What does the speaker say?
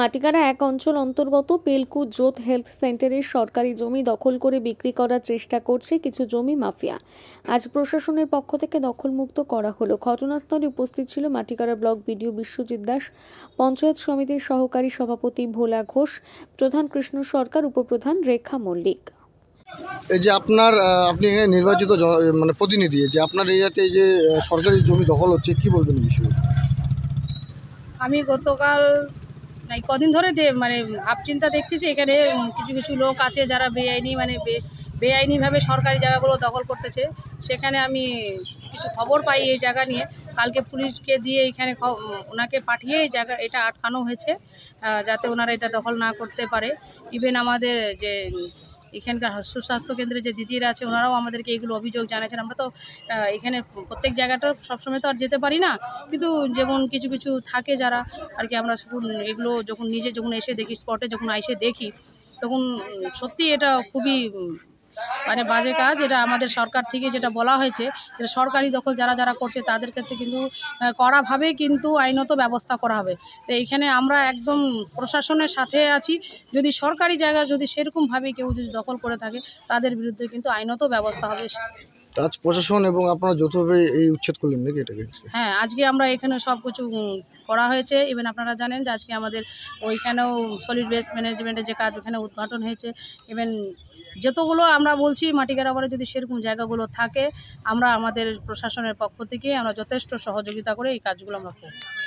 মাটিকারা এক অঞ্চল অন্তর্গত পেলকু জোত হেলথ সেন্টারের সরকারি জমি দখল করে বিক্রি করার চেষ্টা করছে কিছু জমি মাফিয়া আজ প্রশাসনের পক্ষ থেকে দখলমুক্ত করা হলো ঘটনাস্থলে উপস্থিত ছিল মাটিকারা ব্লক বিডিও বিশ্বজিৎ দাস পঞ্চায়েত সমিতির সহকারী সভাপতি ভোলা ঘোষ প্রধান কৃষ্ণ সরকার উপপ্রধান রেখা মল্লিক এই যে আপনার আপনি নির্বাচিত মানে প্রতিনিধি যে আপনার এরিয়াতে এই যে সরকারি জমি দখল হচ্ছে কি বলবেন বিষয়ে আমি গতকাল তাই কদিন ধরে মানে ভাবচিন্তা যে এখানে কিছু কিছু লোক আছে যারা বেআইনি মানে বেআইনিভাবে সরকারি জায়গাগুলো দখল করতেছে সেখানে আমি কিছু খবর পাই এই জায়গা নিয়ে কালকে পুলিশকে দিয়ে এখানে ওনাকে পাঠিয়ে এই জায়গা এটা আটকানো হয়েছে যাতে ওনারা এটা দখল না করতে পারে ইভেন আমাদের যে এখানকার সুস্বাস্থ্য কেন্দ্রে যে দিদিরা আছে ওনারাও আমাদেরকে এইগুলো অভিযোগ জানাচ্ছেন আমরা তো এখানে প্রত্যেক জায়গাটা সবসময় তো আর যেতে পারি না কিন্তু যেমন কিছু কিছু থাকে যারা আর কি আমরা এগুলো যখন নিজে যখন এসে দেখি স্পটে যখন এসে দেখি তখন সত্যি এটা খুবই মানে বাজে কাজ এটা আমাদের সরকার থেকে যেটা বলা হয়েছে সরকারি দখল যারা যারা করছে তাদের কাছে কিন্তু করাভাবে কিন্তু আইনত ব্যবস্থা করা হবে তো এইখানে আমরা একদম প্রশাসনের সাথে আছি যদি সরকারি জায়গা যদি সেরকমভাবে কেউ যদি দখল করে থাকে তাদের বিরুদ্ধে কিন্তু আইনত ব্যবস্থা হবে আজ প্রশাসন এবং আপনারা যৌথভাবে এই উচ্ছেদ করলেন নাকি এটাকে হ্যাঁ আজকে আমরা এখানে সব কিছু করা হয়েছে ইভেন আপনারা জানেন যে আজকে আমাদের ওইখানেও সলিড ওয়েস্ট ম্যানেজমেন্টের যে কাজ ওখানে উদ্ঘাটন হয়েছে ইভেন যতগুলো আমরা বলছি মাটি গেরাবারে যদি সেরকম জায়গাগুলো থাকে আমরা আমাদের প্রশাসনের পক্ষ থেকে আমরা যথেষ্ট সহযোগিতা করে এই কাজগুলো আমরা করব